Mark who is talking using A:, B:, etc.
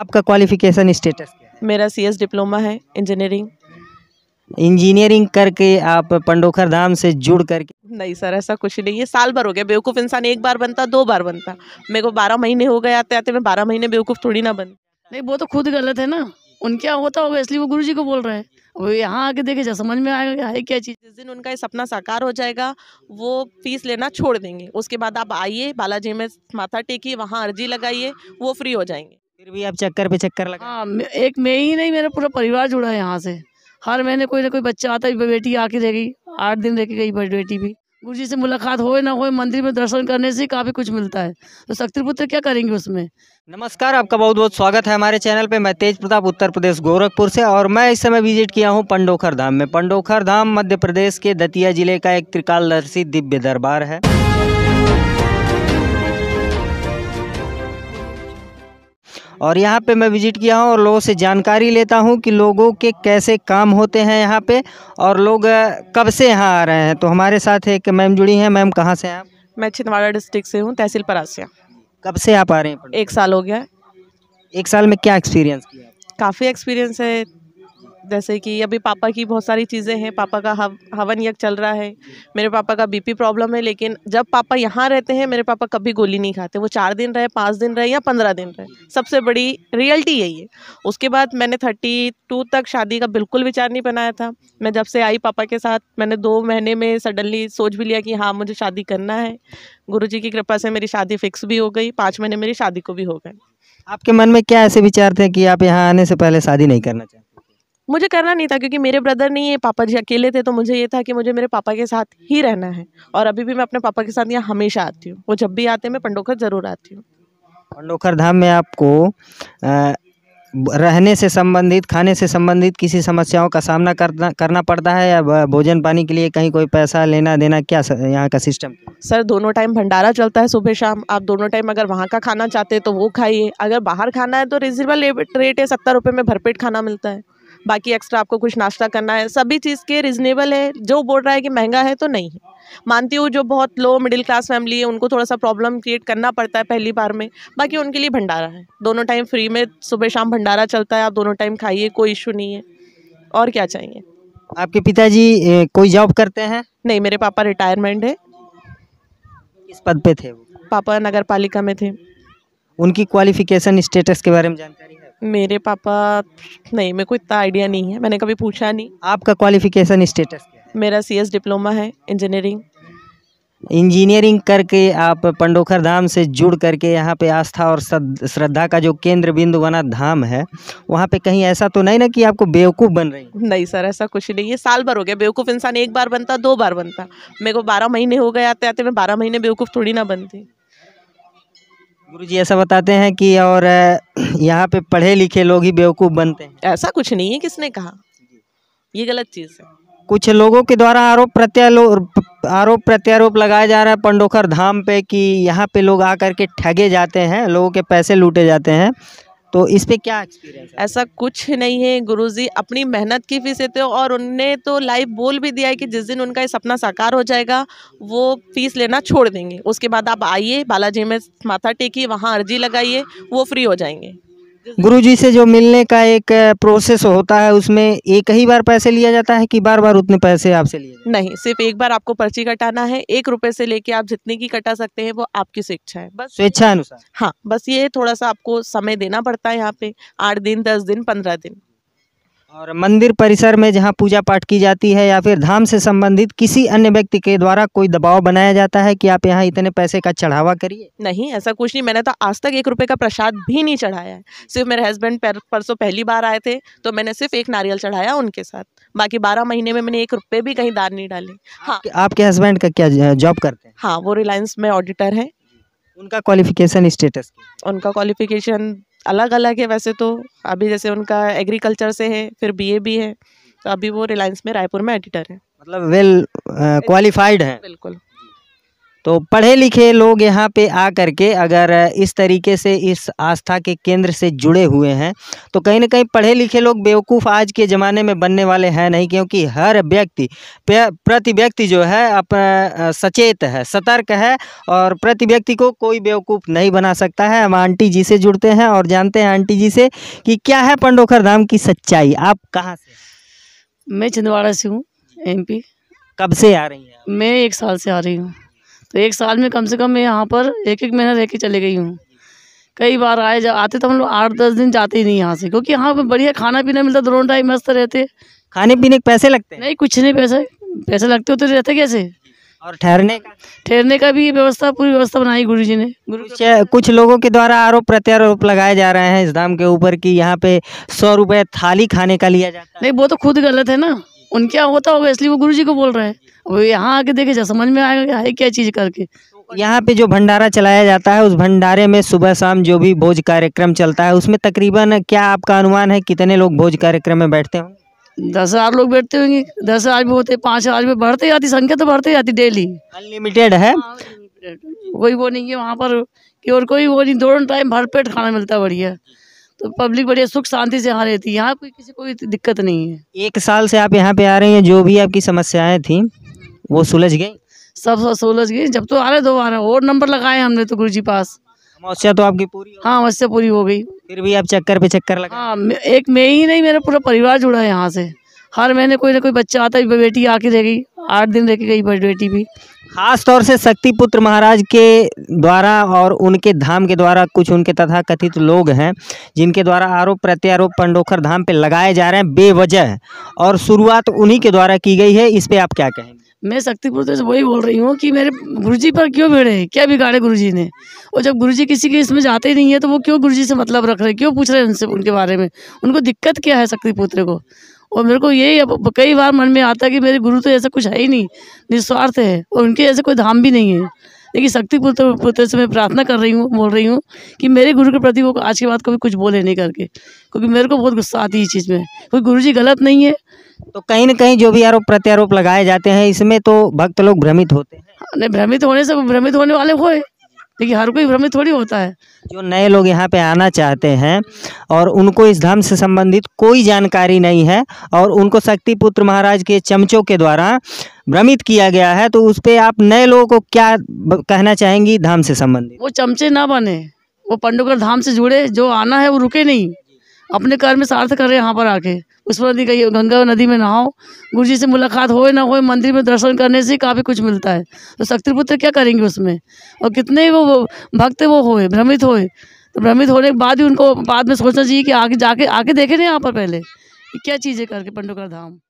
A: आपका qualification status
B: मेरा C diploma है इंजीनियरिंग
A: इंजीनियरिंग करके आप पंडोखर धाम से जुड़ करके
B: नहीं सर ऐसा कुछ नहीं है साल भर हो गया बेवकूफ़ इंसान एक बार बनता दो बार बनता मेरे को बारह महीने हो गए आते आते मैं बारह महीने बेवकूफ़ थोड़ी ना बन
C: नहीं वो तो खुद गलत है ना उनके यहाँ होता होगा इसलिए वो गुरु जी को बोल रहे हैं वो यहाँ आके देखे समझ में आएगा है क्या चीज़ जिस
B: दिन उनका ये सपना साकार हो जाएगा वो फीस लेना छोड़ देंगे उसके बाद आप आइए बालाजी में माथा टेकिए वहाँ अर्जी लगाइए वो फ्री हो जाएंगे
C: फिर भी आप
A: चक्कर पे चक्कर लगा
C: हाँ एक मैं ही नहीं मेरा पूरा परिवार जुड़ा है यहाँ से हर महीने कोई ना कोई बच्चा आता है बेटी आके रह गई आठ दिन रह के गई बेटी भी गुरु जी से मुलाकात हो ना हो मंदिर में दर्शन करने से काफ़ी कुछ मिलता है तो शक्तिपुत्र क्या करेंगे उसमें
A: नमस्कार आपका बहुत बहुत स्वागत है हमारे चैनल पे मैं तेज प्रताप उत्तर प्रदेश गोरखपुर से और मैं इस समय विजिट किया हूँ पंडोखर धाम में पंडोखर धाम मध्य प्रदेश के दतिया जिले का एक त्रिकालदर्शी दिव्य दरबार है और यहाँ पे मैं विज़िट किया हूँ और लोगों से जानकारी लेता हूँ कि लोगों के कैसे काम होते हैं यहाँ पे और लोग कब से यहाँ आ रहे हैं तो हमारे साथ एक मैम जुड़ी हैं मैम कहाँ से हैं आप
B: मैं छिंदवाड़ा डिस्ट्रिक्ट से हूँ तहसील परासिया
A: कब से आप आ रहे हैं
B: एक साल हो गया
A: एक साल में क्या एक्सपीरियंस किया
B: काफ़ी एक्सपीरियंस है जैसे कि अभी पापा की बहुत सारी चीज़ें हैं पापा का हव, हवन यज्ञ चल रहा है मेरे पापा का बीपी प्रॉब्लम है लेकिन जब पापा यहाँ रहते हैं मेरे पापा कभी गोली नहीं खाते वो चार दिन रहे पाँच दिन रहे या पंद्रह दिन रहे सबसे बड़ी रियलिटी यही है उसके बाद मैंने थर्टी टू तक शादी का बिल्कुल विचार नहीं बनाया था मैं जब से आई पापा के साथ मैंने दो महीने में सडनली सोच भी लिया कि हाँ मुझे शादी करना है गुरु की कृपा से मेरी शादी फिक्स भी हो गई पाँच महीने मेरी शादी को भी हो गए
A: आपके मन में क्या ऐसे विचार थे कि आप यहाँ आने से पहले शादी नहीं करना चाहते
B: मुझे करना नहीं था क्योंकि मेरे ब्रदर नहीं है पापा जी अकेले थे तो मुझे ये था कि मुझे मेरे पापा के साथ ही रहना है और अभी भी मैं अपने पापा के साथ यहाँ हमेशा आती हूँ वो जब भी आते हैं मैं पंडोखर ज़रूर आती हूँ
A: पंडोखर धाम में आपको रहने से संबंधित खाने से संबंधित किसी समस्याओं का सामना करना करना पड़ता है या भोजन पानी के लिए कहीं कोई पैसा लेना देना क्या यहाँ का सिस्टम
B: सर दोनों टाइम भंडारा चलता है सुबह शाम आप दोनों टाइम अगर वहाँ का खाना चाहते हैं तो वो खाइए अगर बाहर खाना है तो रिजनेबल रेट है सत्तर रुपये में भरपेट खाना मिलता है बाकी एक्स्ट्रा आपको कुछ नाश्ता करना है सभी चीज़ के रिजनेबल है जो बोल रहा है कि महंगा है तो नहीं है मानती हूँ जो बहुत लो मिडिल क्लास फैमिली है उनको थोड़ा सा प्रॉब्लम क्रिएट करना पड़ता है पहली बार में बाकी उनके लिए भंडारा है दोनों टाइम फ्री में सुबह शाम भंडारा चलता है आप दोनों टाइम खाइए कोई इशू नहीं है और क्या चाहिए
A: आपके पिताजी कोई जॉब करते
B: हैं नहीं मेरे पापा रिटायरमेंट है
A: किस पद पे थे वो
B: पापा नगर पालिका में थे
A: उनकी क्वालिफिकेशन स्टेटस के बारे में जानकारी
B: है मेरे पापा नहीं मेरे को इतना आइडिया नहीं है मैंने कभी पूछा नहीं
A: आपका क्वालिफिकेशन स्टेटस
B: मेरा सी डिप्लोमा है इंजीनियरिंग
A: इंजीनियरिंग करके आप पंडोखर धाम से जुड़ करके यहाँ पे आस्था और श्रद्धा का जो केंद्र बिंदु बना धाम है वहाँ पे कहीं ऐसा तो नहीं ना कि आपको बेवकूफ़ बन
B: रही नहीं सर ऐसा कुछ नहीं है साल भर हो गया बेवकूफ़ इंसान एक बार बनता दो बार बनता मेरे को बारह महीने हो गए आते आते मैं बारह महीने बेवकूफ़ थोड़ी ना बनती
A: गुरु जी ऐसा बताते हैं कि और यहाँ पे पढ़े लिखे लोग ही बेवकूफ़ बनते हैं
B: ऐसा कुछ नहीं है किसने कहा ये गलत चीज़ है
A: कुछ लोगों के द्वारा आरोप प्रत्यारोप आरोप प्रत्यारोप लगाया जा रहा है पंडोखर धाम पे कि यहाँ पे लोग आकर के ठगे जाते हैं लोगों के पैसे लूटे जाते हैं तो इस पर क्या एक्सपीरियंस
B: ऐसा कुछ नहीं है जी अपनी मेहनत की फीस देते हो और उनने तो लाइव बोल भी दिया है कि जिस दिन उनका ये सपना साकार हो जाएगा वो फीस लेना छोड़ देंगे उसके बाद आप आइए बालाजी में माथा टेकी वहाँ अर्जी लगाइए वो फ्री हो जाएंगे
A: गुरुजी से जो मिलने का एक प्रोसेस होता है उसमें एक ही बार पैसे लिया जाता है कि बार बार उतने पैसे आपसे लिए
B: नहीं सिर्फ एक बार आपको पर्ची कटाना है एक रुपए से लेके आप जितने की कटा सकते हैं वो आपकी स्वेच्छा है बस स्वेच्छा अनुसार हाँ बस ये थोड़ा सा आपको समय देना पड़ता है यहाँ पे आठ दिन दस दिन पंद्रह दिन
A: और मंदिर परिसर में जहां पूजा पाठ की जाती है या फिर धाम से संबंधित किसी अन्य व्यक्ति के द्वारा कोई दबाव बनाया जाता है कि आप यहाँ इतने पैसे का चढ़ावा करिए
B: नहीं ऐसा कुछ नहीं मैंने तो आज तक एक रुपये का प्रसाद भी नहीं चढ़ाया है सिर्फ मेरे हस्बैंड परसों पहली बार आए थे तो मैंने सिर्फ एक नारियल चढ़ाया उनके साथ बाकी बारह महीने में मैंने एक रुपये भी कहीं दान नहीं डाले हाँ आपके
A: हस्बैंड का क्या जॉब करते
B: हैं हाँ वो रिलायंस में ऑडिटर हैं उनका क्वालिफिकेशन स्टेटस उनका क्वालिफिकेशन अलग अलग है वैसे तो अभी जैसे उनका एग्रीकल्चर से है फिर ए भी है तो अभी वो रिलायंस में रायपुर
A: में एडिटर है मतलब वेल क्वालिफाइड है बिल्कुल तो पढ़े लिखे लोग यहाँ पे आ कर के अगर इस तरीके से इस आस्था के केंद्र से जुड़े हुए हैं तो कहीं ना कहीं पढ़े लिखे लोग बेवकूफ़ आज के ज़माने में बनने वाले हैं नहीं क्योंकि हर व्यक्ति प्रति व्यक्ति जो है अपना सचेत है सतर्क है और प्रति व्यक्ति को कोई बेवकूफ़ नहीं बना सकता है हम आंटी जी से जुड़ते हैं और जानते हैं आंटी जी से कि क्या है पंडोखर धाम की सच्चाई आप कहाँ से
C: मैं छिंदवाड़ा से हूँ एम कब से आ रही हैं मैं एक साल से आ रही हूँ तो एक साल में कम से कम मैं यहाँ पर एक एक महीना रह के चले गई हूँ कई बार आए जा आते तो हम लोग आठ दस दिन जाते ही नहीं यहाँ से क्योंकि यहाँ पर बढ़िया खाना पीना मिलता दोनों टाइम मस्त रहते खाने पीने के पैसे लगते हैं नहीं कुछ नहीं पैसे पैसे लगते होते तो रहते कैसे
A: और ठहरने का
C: ठहरने का भी व्यवस्था पूरी व्यवस्था बनाई गुरु जी ने गुरु
A: कुछ, कुछ लोगों के द्वारा आरोप प्रत्यारोप लगाए जा रहे हैं इस धाम के ऊपर कि यहाँ पे सौ रुपए थाली खाने का लिया जाता है नहीं वो तो खुद गलत है ना उनके यहाँ
C: होता होगा इसलिए वो गुरु जी को बोल रहे हैं वो यहाँ आके देखे समझ में आएगा है क्या चीज़ करके
A: तो यहाँ पे जो भंडारा चलाया जाता है उस भंडारे में सुबह शाम जो भी भोज कार्यक्रम चलता है उसमें तकरीबन क्या आपका अनुमान है कितने लोग भोज कार्यक्रम में बैठते होंगे
C: दस हज़ार लोग बैठते होंगे दस हज़ार भी होते पाँच हज़ार भी बढ़ते जाती संख्या तो बढ़ते जाती डेली अनलिमिटेड है कोई वो नहीं है वहाँ पर कि और कोई वो नहीं दोनों टाइम भरपेट खाना मिलता है बढ़िया तो पब्लिक बढ़िया सुख शांति से यहाँ रहती है यहाँ कोई किसी कोई दिक्कत नहीं है
A: एक साल से आप यहाँ पे आ रहे हैं जो भी आपकी समस्याएं थी वो सुलझ गई
C: सब सब सुलझ गई जब तो आ रहे दो आ रहे और नंबर लगाए हमने तो गुरु जी पास समस्या तो आपकी पूरी हाँ समस्या पूरी हो गई फिर
A: भी आप चक्कर पे चक्कर लगा हाँ
C: एक मैं ही नहीं मेरा पूरा परिवार जुड़ा है यहाँ से हर महीने कोई ना कोई बच्चा आता है बेटी आके रह गई आठ दिन रह के गई बेटी भी
A: खास तौर से शक्ति पुत्र महाराज के द्वारा और उनके धाम के द्वारा कुछ उनके तथा कथित लोग हैं जिनके द्वारा आरोप प्रत्यारोप पंडोखर धाम पे लगाए जा रहे हैं बेवजह और शुरुआत उन्हीं के द्वारा की गई है इस पे आप क्या कहेंगे
C: मैं शक्तिपुर तो से वही बोल रही हूँ कि मेरे गुरुजी पर क्यों भिड़े क्या बिगाड़े गुरुजी ने और जब गुरुजी किसी के इसमें जाते ही नहीं है तो वो क्यों गुरुजी से मतलब रख रहे हैं क्यों पूछ रहे हैं उनसे उनके बारे में उनको दिक्कत क्या है शक्तिपुत्र को और मेरे को यही अब कई बार मन में आता है कि मेरे गुरु तो ऐसा कुछ है ही नहीं निस्वार्थ है और उनके ऐसे कोई धाम भी नहीं है लेकिन शक्ति पुत्र पुत्र से मैं प्रार्थना कर रही हूँ बोल रही हूँ कि मेरे गुरु के प्रति वो आज के बाद कभी कुछ बोले नहीं करके
A: क्योंकि मेरे को बहुत गुस्सा आती है इस चीज़ में क्योंकि गुरु जी गलत नहीं है तो कहीं ना कहीं जो भी आरोप प्रत्यारोप लगाए जाते हैं इसमें तो भक्त लोग भ्रमित होते हैं हाँ, नहीं भ्रमित होने से भ्रमित होने वाले
C: हो लेकिन हर कोई भ्रमित थोड़ी होता है
A: जो नए लोग यहाँ पे आना चाहते हैं और उनको इस धाम से संबंधित कोई जानकारी नहीं है और उनको शक्ति पुत्र महाराज के चमचों के द्वारा भ्रमित किया गया है तो उस पर आप नए लोगों को क्या कहना चाहेंगी धाम से संबंधित
C: वो चमचे ना बने वो पंडुकर धाम से जुड़े जो आना है वो रुके नहीं अपने कर्म सार्थ करें यहाँ पर आके पर नदी का गंगा नदी में नहाओ गुरु जी से मुलाकात हो ना हो मंदिर में दर्शन करने से काफ़ी कुछ मिलता है तो शक्तिपुत्र क्या करेंगे उसमें और कितने वो भक्त वो होए भ्रमित होए तो भ्रमित होने के बाद ही उनको बाद में सोचना चाहिए कि आगे जाके आके देखे ना यहाँ पर पहले क्या चीज़ें करके पंडोकर धाम